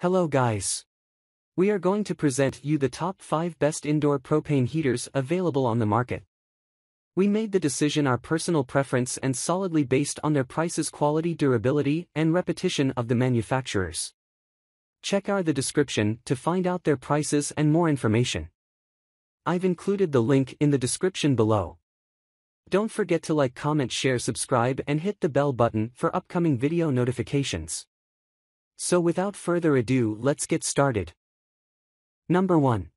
Hello guys. We are going to present you the top 5 best indoor propane heaters available on the market. We made the decision our personal preference and solidly based on their prices quality durability and repetition of the manufacturers. Check our the description to find out their prices and more information. I've included the link in the description below. Don't forget to like comment share subscribe and hit the bell button for upcoming video notifications. So without further ado let's get started. Number 1.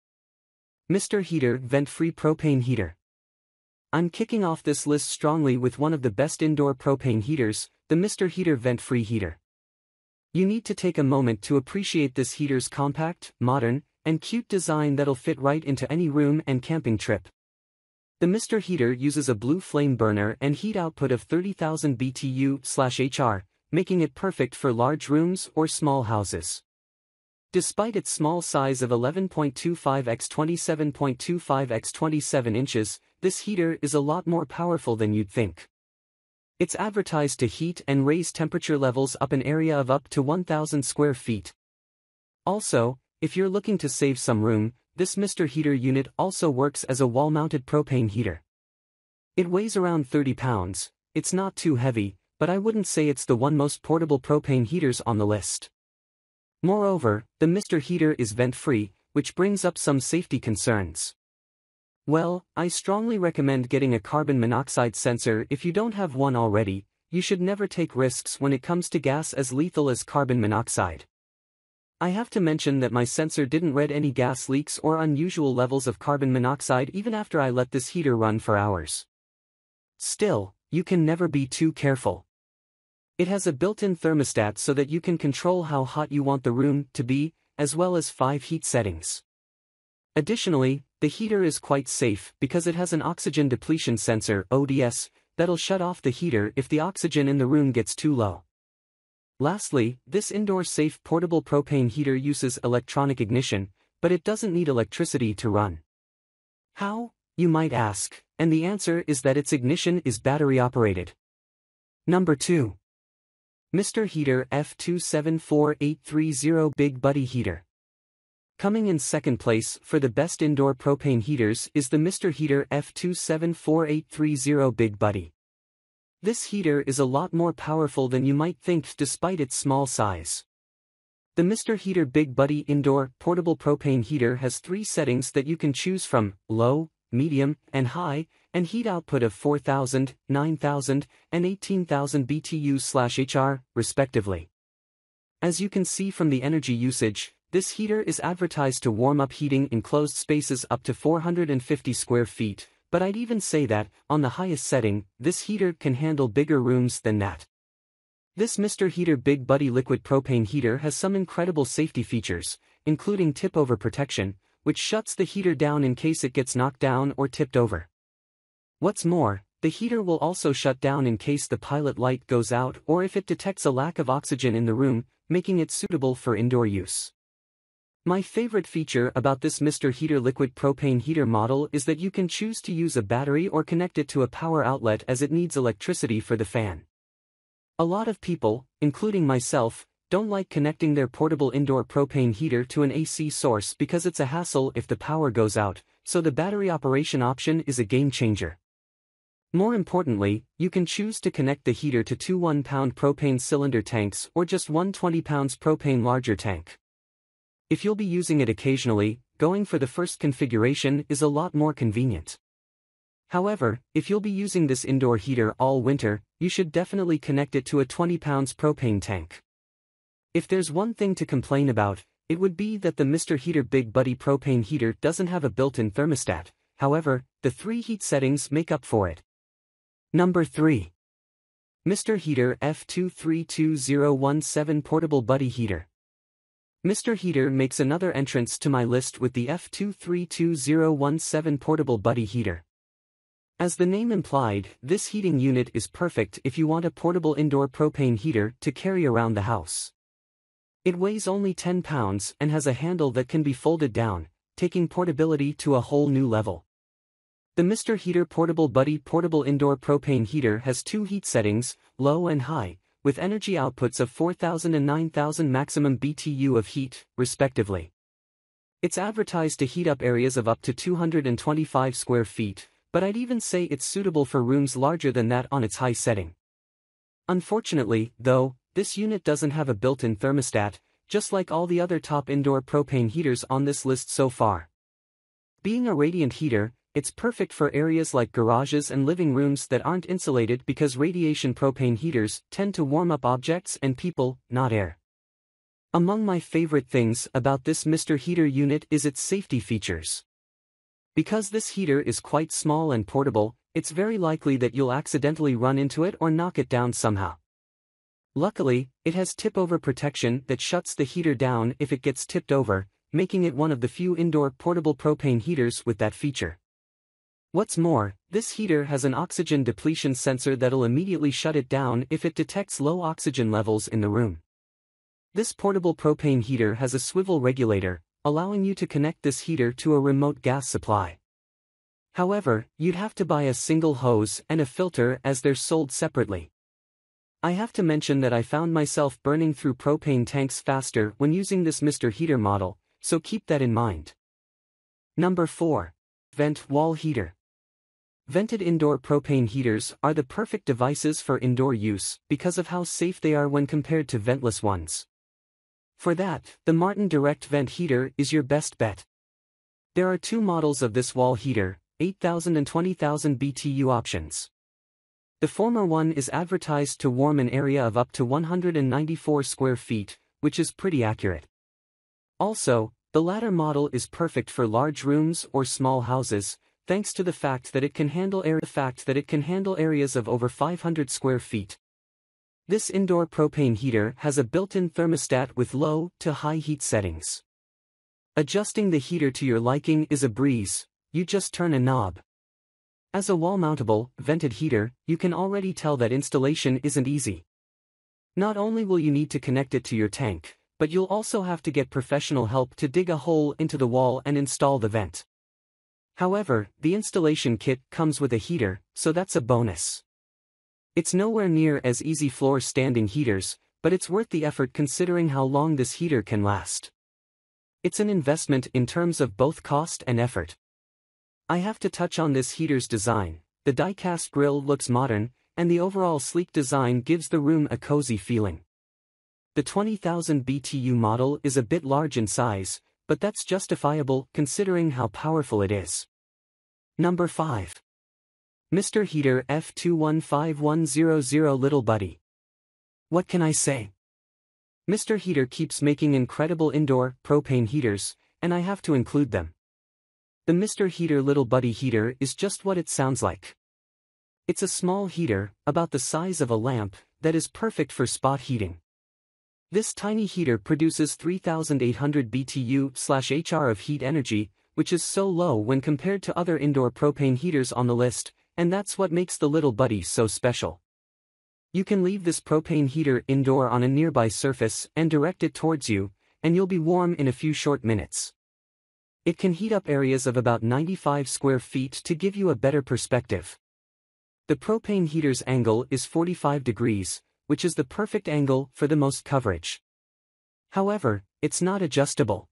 Mr. Heater Vent Free Propane Heater. I'm kicking off this list strongly with one of the best indoor propane heaters, the Mr. Heater Vent Free Heater. You need to take a moment to appreciate this heater's compact, modern, and cute design that'll fit right into any room and camping trip. The Mr. Heater uses a blue flame burner and heat output of 30,000 BTU/hr, making it perfect for large rooms or small houses. Despite its small size of 11.25 x 27.25 x 27 inches, this heater is a lot more powerful than you'd think. It's advertised to heat and raise temperature levels up an area of up to 1,000 square feet. Also, if you're looking to save some room, this Mr. Heater unit also works as a wall-mounted propane heater. It weighs around 30 pounds, it's not too heavy, but I wouldn't say it's the one most portable propane heaters on the list. Moreover, the Mr. Heater is vent-free, which brings up some safety concerns. Well, I strongly recommend getting a carbon monoxide sensor if you don't have one already, you should never take risks when it comes to gas as lethal as carbon monoxide. I have to mention that my sensor didn't read any gas leaks or unusual levels of carbon monoxide even after I let this heater run for hours. Still, you can never be too careful. It has a built-in thermostat so that you can control how hot you want the room to be, as well as 5 heat settings. Additionally, the heater is quite safe because it has an oxygen depletion sensor ODS that'll shut off the heater if the oxygen in the room gets too low. Lastly, this indoor safe portable propane heater uses electronic ignition, but it doesn't need electricity to run. How, you might ask, and the answer is that its ignition is battery operated. Number 2. Mr. Heater F274830 Big Buddy Heater. Coming in second place for the best indoor propane heaters is the Mr. Heater F274830 Big Buddy. This heater is a lot more powerful than you might think despite its small size. The Mr. Heater Big Buddy Indoor Portable Propane Heater has three settings that you can choose from, low, medium, and high, and heat output of 4,000, 9,000, and 18,000 btu hr respectively. As you can see from the energy usage, this heater is advertised to warm up heating enclosed spaces up to 450 square feet, but I'd even say that, on the highest setting, this heater can handle bigger rooms than that. This Mr. Heater Big Buddy liquid propane heater has some incredible safety features, including tip-over protection, which shuts the heater down in case it gets knocked down or tipped over. What's more, the heater will also shut down in case the pilot light goes out or if it detects a lack of oxygen in the room, making it suitable for indoor use. My favorite feature about this Mr. Heater liquid propane heater model is that you can choose to use a battery or connect it to a power outlet as it needs electricity for the fan. A lot of people, including myself, don't like connecting their portable indoor propane heater to an AC source because it's a hassle if the power goes out, so the battery operation option is a game changer. More importantly, you can choose to connect the heater to two 1-pound propane cylinder tanks or just one 20-pounds propane larger tank. If you'll be using it occasionally, going for the first configuration is a lot more convenient. However, if you'll be using this indoor heater all winter, you should definitely connect it to a 20 pounds propane tank. If there's one thing to complain about, it would be that the Mr. Heater Big Buddy propane heater doesn't have a built-in thermostat, however, the three heat settings make up for it. Number 3. Mr. Heater f two three two zero one seven Portable Buddy Heater. Mr. Heater makes another entrance to my list with the f two three two zero one seven Portable Buddy Heater. As the name implied, this heating unit is perfect if you want a portable indoor propane heater to carry around the house. It weighs only 10 pounds and has a handle that can be folded down, taking portability to a whole new level. The Mr. Heater Portable Buddy Portable Indoor Propane Heater has two heat settings, low and high, with energy outputs of 4,000 and 9,000 maximum BTU of heat, respectively. It's advertised to heat up areas of up to 225 square feet, but I'd even say it's suitable for rooms larger than that on its high setting. Unfortunately, though, this unit doesn't have a built-in thermostat, just like all the other top indoor propane heaters on this list so far. Being a radiant heater, it's perfect for areas like garages and living rooms that aren't insulated because radiation propane heaters tend to warm up objects and people, not air. Among my favorite things about this Mr. Heater unit is its safety features. Because this heater is quite small and portable, it's very likely that you'll accidentally run into it or knock it down somehow. Luckily, it has tip-over protection that shuts the heater down if it gets tipped over, making it one of the few indoor portable propane heaters with that feature. What's more, this heater has an oxygen depletion sensor that'll immediately shut it down if it detects low oxygen levels in the room. This portable propane heater has a swivel regulator, allowing you to connect this heater to a remote gas supply. However, you'd have to buy a single hose and a filter as they're sold separately. I have to mention that I found myself burning through propane tanks faster when using this Mr. Heater model, so keep that in mind. Number 4. Vent Wall Heater. Vented indoor propane heaters are the perfect devices for indoor use because of how safe they are when compared to ventless ones. For that, the Martin Direct Vent Heater is your best bet. There are two models of this wall heater, 8000 and 20000 BTU options. The former one is advertised to warm an area of up to 194 square feet, which is pretty accurate. Also, the latter model is perfect for large rooms or small houses, thanks to the fact that it can handle air fact that it can handle areas of over 500 square feet. This indoor propane heater has a built-in thermostat with low to high heat settings. Adjusting the heater to your liking is a breeze, you just turn a knob. As a wall-mountable, vented heater, you can already tell that installation isn't easy. Not only will you need to connect it to your tank, but you'll also have to get professional help to dig a hole into the wall and install the vent. However, the installation kit comes with a heater, so that's a bonus. It's nowhere near as easy floor standing heaters, but it's worth the effort considering how long this heater can last. It's an investment in terms of both cost and effort. I have to touch on this heater's design, the die-cast grille looks modern, and the overall sleek design gives the room a cozy feeling. The 20,000 BTU model is a bit large in size, but that's justifiable considering how powerful it is. Number 5. Mr. Heater F215100 Little Buddy. What can I say? Mr. Heater keeps making incredible indoor propane heaters, and I have to include them. The Mr. Heater Little Buddy Heater is just what it sounds like. It's a small heater, about the size of a lamp, that is perfect for spot heating. This tiny heater produces 3800 BTU/hr of heat energy, which is so low when compared to other indoor propane heaters on the list, and that's what makes the Little Buddy so special. You can leave this propane heater indoor on a nearby surface and direct it towards you, and you'll be warm in a few short minutes. It can heat up areas of about 95 square feet to give you a better perspective. The propane heater's angle is 45 degrees, which is the perfect angle for the most coverage. However, it's not adjustable.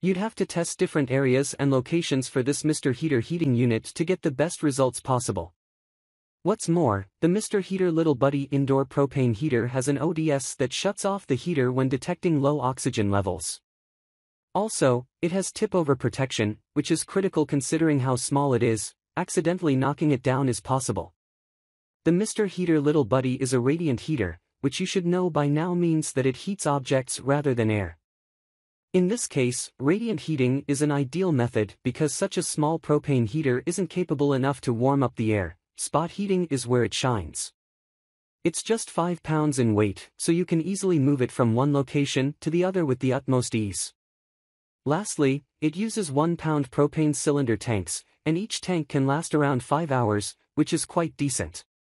You'd have to test different areas and locations for this Mr. Heater heating unit to get the best results possible. What's more, the Mr. Heater Little Buddy indoor propane heater has an ODS that shuts off the heater when detecting low oxygen levels. Also, it has tip-over protection, which is critical considering how small it is, accidentally knocking it down is possible. The Mr. Heater Little Buddy is a radiant heater, which you should know by now means that it heats objects rather than air. In this case, radiant heating is an ideal method because such a small propane heater isn't capable enough to warm up the air, spot heating is where it shines. It's just 5 pounds in weight, so you can easily move it from one location to the other with the utmost ease. Lastly, it uses 1-pound propane cylinder tanks, and each tank can last around 5 hours, which is quite decent.